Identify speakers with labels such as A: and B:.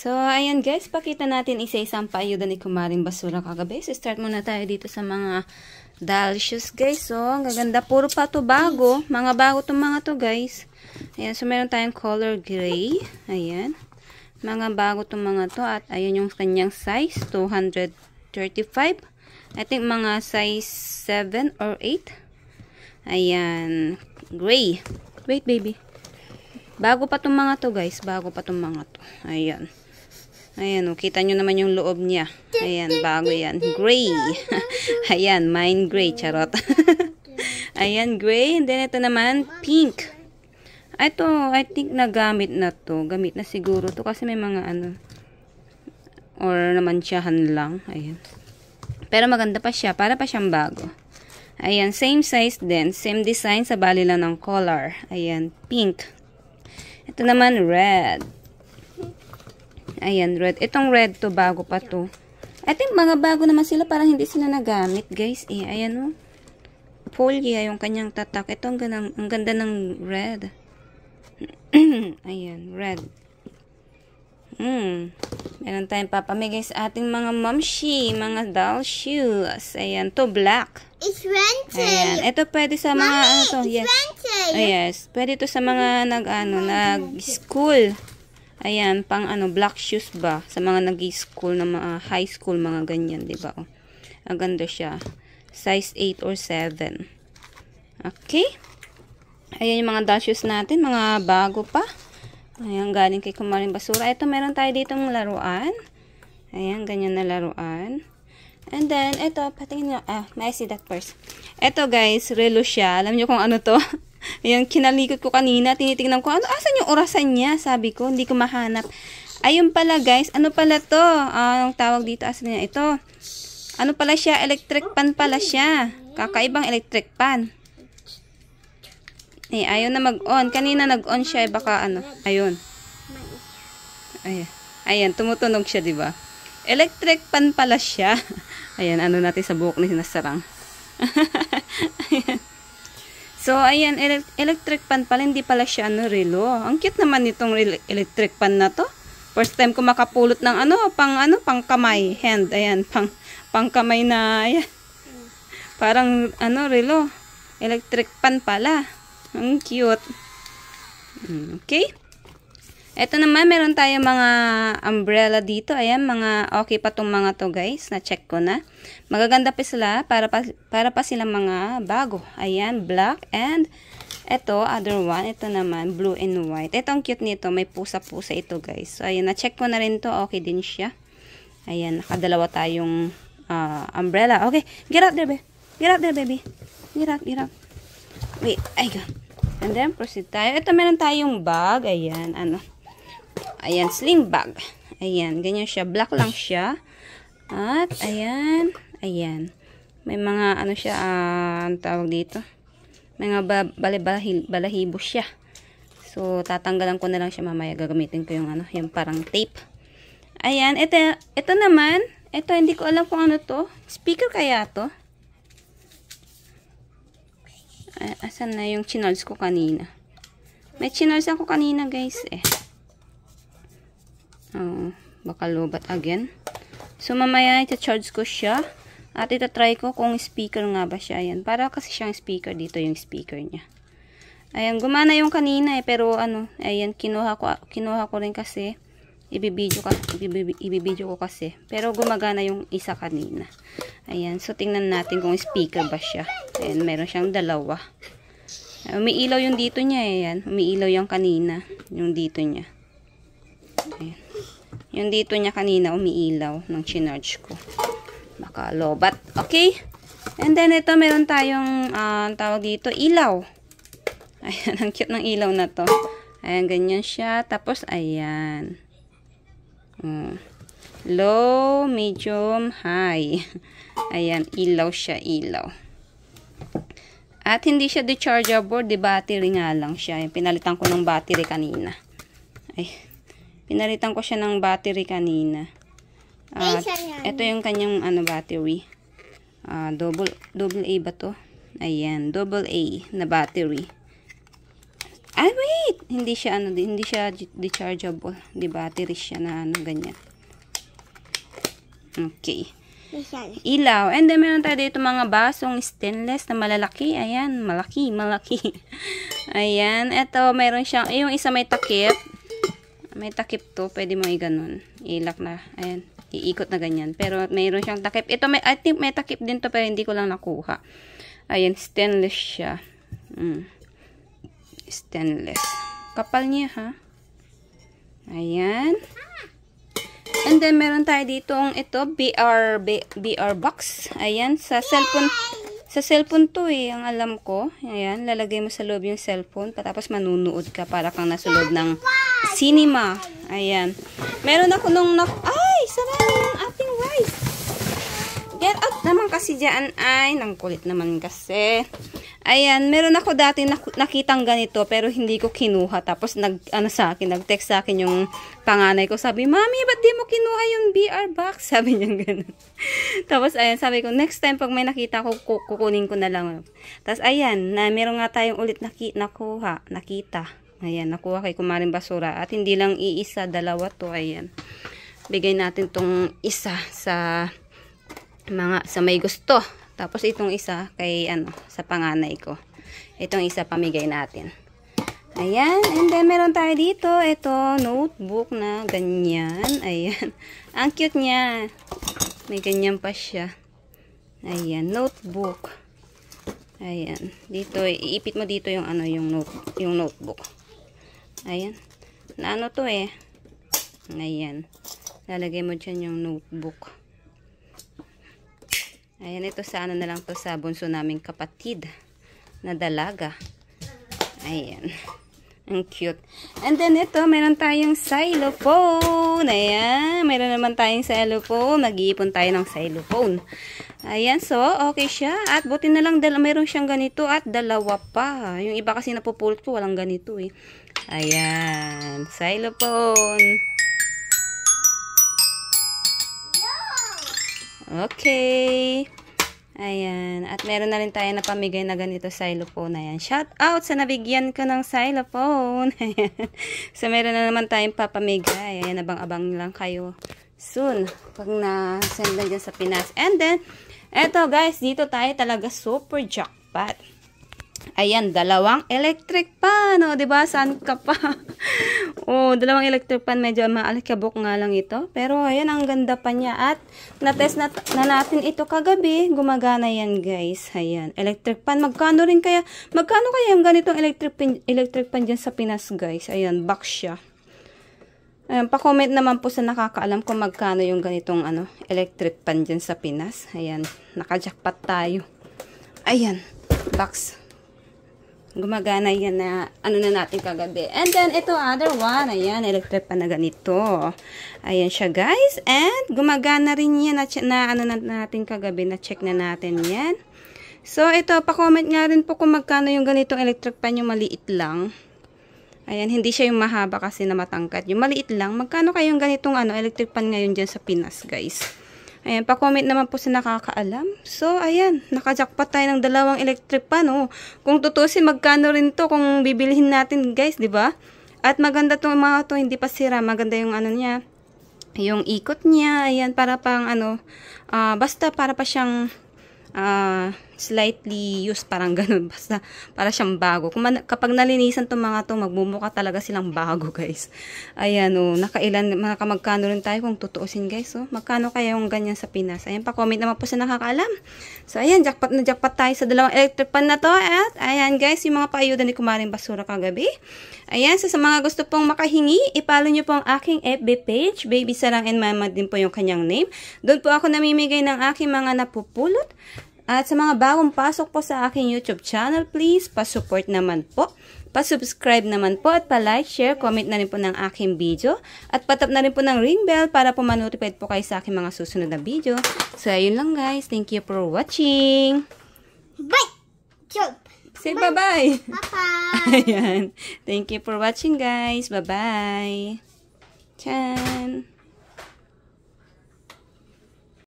A: So, ayan guys, pakita natin isa-isang paayuda ni Kumaring Basura kagabi. So, start muna tayo dito sa mga dalshoes guys. So, ang gaganda. Puro pa to bago. Mga bago to mga to guys. Ayan, so meron tayong color gray. Ayan. Mga bago to mga to. At ayan yung kanyang size. 235. I think mga size 7 or 8. Ayan. Gray. Wait baby. Bago pa tong mga to guys. Bago pa tong mga to. Ayan. Ayan, o, oh, kita nyo naman yung loob niya. Ayan, bago yan. Gray. Ayan, mine gray, charot. Ayan, gray. And then, ito naman, pink. Ito, I think nagamit na to. Gamit na siguro to kasi may mga ano. Or naman siyahan lang. Ayan. Pero maganda pa siya. Para pa siyang bago. Ayan, same size din. Same design sa bali lang ng color. Ayan, pink. Ito naman, red. Ayan, red. Itong red to, bago pa to. I think mga bago naman sila, parang hindi sila nagamit, guys. Eh, ayan o. Oh. Folia ah, yung kanyang tatak. Ito ang, ganang, ang ganda ng red. ayan, red. Hmm. Meron tayong papamigay sa ating mga momshi, mga doll shoes. Ayan, to black. It's rented. Ayan, ito pwede sa mga Mommy, ano to. It's yes. rented. Oh, yes, pwede to sa mga nag ano, nag-school. Ayan, pang ano, black shoes ba? Sa mga nag-school na mga high school, mga ganyan, di ba? Oh. Ang ganda siya. Size 8 or 7. Okay. Ayan yung mga doll shoes natin, mga bago pa. Ayan, galing kay Kumarin Basura. Ito, meron tayo ditong laruan. Ayan, ganyan na laruan. And then, ito, patingin nyo, ah, may see that first. Ito guys, relo siya. Alam nyo kung ano to? Ayan, kinalikot ko kanina, tinitingnan ko, ano, asan yung orasan niya? Sabi ko, hindi ko mahanap. Ayun pala guys, ano pala to? Ah, anong tawag dito, asan ah, niya? Ito, ano pala siya? Electric pan pala siya. Kakaibang electric pan. Eh, ayun na mag-on. Kanina nag-on siya, eh, baka ano, ayun. Ayan, ayan tumutunog siya, di ba? Electric pan pala siya. Ayan, ano natin sa buhok ni Nasarang. So, ayan, electric pan pala. Hindi pala siya, ano, relo. Ang cute naman nitong electric pan na to. First time ko makapulot ng ano, pang ano, pang kamay, hand. Ayan, pang, pang kamay na, ayan. Parang, ano, relo. Electric pan pala. Ang cute. Hmm, okay. Ito naman, meron tayo mga umbrella dito. Ayan, mga okay pa tong mga to guys. Na-check ko na. Magaganda pa sila para pa, para pa sila mga bago. Ayan, black and ito, other one. Ito naman, blue and white. Ito cute nito. May pusa-pusa ito guys. So, ayan, na-check ko na rin to. Okay din siya. Ayan, nakadalawa tayong uh, umbrella. Okay, get out there, baby. Get out there, baby. Get out, get out. Wait, ayun. And then, proceed tayo. Ito, meron tayong bag. Ayan, ano. Ayan, sling bag. Ayan, ganyan siya. Black lang siya. At, ayan, ayan. May mga, ano siya, uh, ah, ang tawag dito. Mga ba balahibo balahi siya. So, tatanggalan ko na lang siya mamaya. Gagamitin ko yung, ano, yung parang tape. Ayan, ito, ito naman. Ito, hindi ko alam kung ano to. Speaker kaya to? Ay, ah, asan na yung chinolls ko kanina? May chinolls ako kanina, guys, eh. Oh, baka lobat again. So, mamaya ita-charge ko siya. At ita-try ko kung speaker nga ba siya. Ayan, para kasi siyang speaker. Dito yung speaker niya. Ayan, gumana yung kanina eh, pero ano, ayan, kinuha ko, kinuha ko rin kasi, ibibidyo, ka, ibibidyo, ibibidyo ko kasi. Pero gumagana yung isa kanina. Ayan, so tingnan natin kung speaker ba siya. Ayan, meron siyang dalawa. Umiilaw yung dito niya eh, ayan. Umiilaw yung kanina, yung dito niya. Yung dito niya kanina umiilaw ng chinarge ko. Baka lobat. Okay. And then ito meron tayong uh, tawag dito, ilaw. Ayan, ang cute ng ilaw na to. Ayan, ganyan siya. Tapos, ayan. Mm. Low, medium, high. Ayan, ilaw siya, ilaw. At hindi siya dechargeable, de battery nga lang siya. Pinalitan ko ng battery kanina. Ay, Pinalitan ko siya ng battery kanina. At ito yung kanyang ano battery. Uh, double double A ba to? Ayan, double A na battery. Ay, wait! Hindi siya, ano, hindi siya rechargeable. Di battery siya na, ano, ganyan. Okay. Ilaw. And then, meron tayo dito mga basong stainless na malalaki. Ayan, malaki, malaki. Ayan, eto, meron siyang, yung isa may takip. May takip to. Pwede mo i-ganun. Ilak na. Ayan. Iikot na ganyan. Pero mayroon siyang takip. Ito, may, I think may takip din to pero hindi ko lang nakuha. Ayan. Stainless siya. Mm. Stainless. Kapal niya ha. Ayan. And then, meron tayo dito ang ito, BR, BR box. Ayan, sa cellphone, sa cellphone to eh, ang alam ko. Ayan, lalagay mo sa loob yung cellphone, tapos manunood ka para kang nasa loob ng Cinema. Ayan. Meron ako nung... Na ay! Sarang yung ating rice. Get out naman kasi dyan. Ay, nang kulit naman kasi. Ayan, meron ako dati nakitang ganito pero hindi ko kinuha. Tapos nag ano sa akin, nag-text sa akin yung panganay ko. Sabi, "Mami, ba't di mo kinuha yung BR box?" Sabi niya ganun. Tapos ayan, sabi ko, "Next time pag may nakita ko kukunin ko na lang." Tapos ayan, na meron nga tayong ulit naki nakuha, nakita. Ayan, nakuha kay kumaring basura. At hindi lang iisa, dalawa to. Ayan. Bigay natin tong isa sa mga, sa may gusto. Tapos itong isa kay, ano, sa panganay ko. Itong isa pamigay natin. Ayan. And then, meron tayo dito. Ito, notebook na ganyan. Ayan. Ang cute niya. May ganyan pa siya. Ayan, notebook. Ayan. Dito, iipit mo dito yung, ano, yung, note, yung notebook. Ayan. Ano to eh. Ayan. Lalagay mo dyan yung notebook. Ayan, ito sana ano na lang to sa bunso naming kapatid na dalaga. Ayan. Ang cute. And then ito, meron tayong xylophone. Ayan, meron naman tayong xylophone. Nag-iipon tayo ng xylophone. Ayan, so okay siya. At buti na lang meron siyang ganito at dalawa pa. Yung iba kasi napupulot ko, walang ganito eh. Ayan. Xylophone. Okay. Ayan. At meron na rin tayo na pamigay na ganito xylophone. Ayan. Shout out sa nabigyan ko ng xylophone. Ayan. So, meron na naman tayong papamigay. Ayan. Abang-abang lang kayo soon. Pag na-send na dyan sa Pinas. And then, eto guys. Dito tayo talaga super jackpot. Ayan, dalawang electric pan. O, oh, diba? Saan ka pa? o, oh, dalawang electric pan. Medyo maalikabok nga lang ito. Pero, ayan, ang ganda pa niya. At, natest na, na natin ito kagabi. Gumagana yan, guys. Ayan, electric pan. Magkano rin kaya, magkano kaya yung ganitong electric pan, electric pan dyan sa Pinas, guys? Ayan, box siya. Ayan, pa-comment naman po sa nakakaalam kung magkano yung ganitong ano, electric pan dyan sa Pinas. Ayan, nakajakpat tayo. Ayan, box. Gumagana yan na ano na natin kagabi. And then, ito other one. Ayan, electric pa na ganito. Ayan siya, guys. And, gumagana rin yan na, na ano na natin kagabi. Na-check na natin yan. So, ito, pa-comment nga rin po kung magkano yung ganitong electric pan yung maliit lang. Ayan, hindi siya yung mahaba kasi na matangkat. Yung maliit lang, magkano kayong ganitong ano, electric pan ngayon dyan sa Pinas, guys? Ayan, pa-comment naman po sa nakakaalam. So, ayan, nakajakpat tayo ng dalawang electric pan, oh. Kung tutusin, magkano rin to kung bibilihin natin, guys, di ba? At maganda tong mga to, hindi pa sira. Maganda yung ano niya, yung ikot niya, ayan, para pang ano, uh, basta para pa siyang, ah, uh, slightly used, parang ganun. Basta, para siyang bago. Kung man, kapag nalinisan tong mga to, magmumukha talaga silang bago, guys. Ayan, o. Oh, nakailan, mga magkano rin tayo kung tutuusin, guys. Oh. Magkano kaya yung ganyan sa Pinas? Ayan, pa-comment naman po sa nakakaalam. So, ayan, jackpot na jackpot tayo sa dalawang electric pan na to. At, ayan, guys, yung mga paayuda ni Kumaring Basura kagabi. Ayan, so sa mga gusto pong makahingi, ipalo nyo po ang aking FB page. Baby Sarang and Mama din po yung kanyang name. Doon po ako namimigay ng aking mga napupulot at sa mga bagong pasok po sa aking YouTube channel, please pa-support naman po. Pa-subscribe naman po at pa-like, share, comment na rin po ng aking video. At patap na rin po ng ring bell para po manotified po kayo sa aking mga susunod na video. So, ayun lang guys. Thank you for watching. Bye! Jump! Say bye-bye! Bye-bye! Thank you for watching guys. Bye-bye! Chan!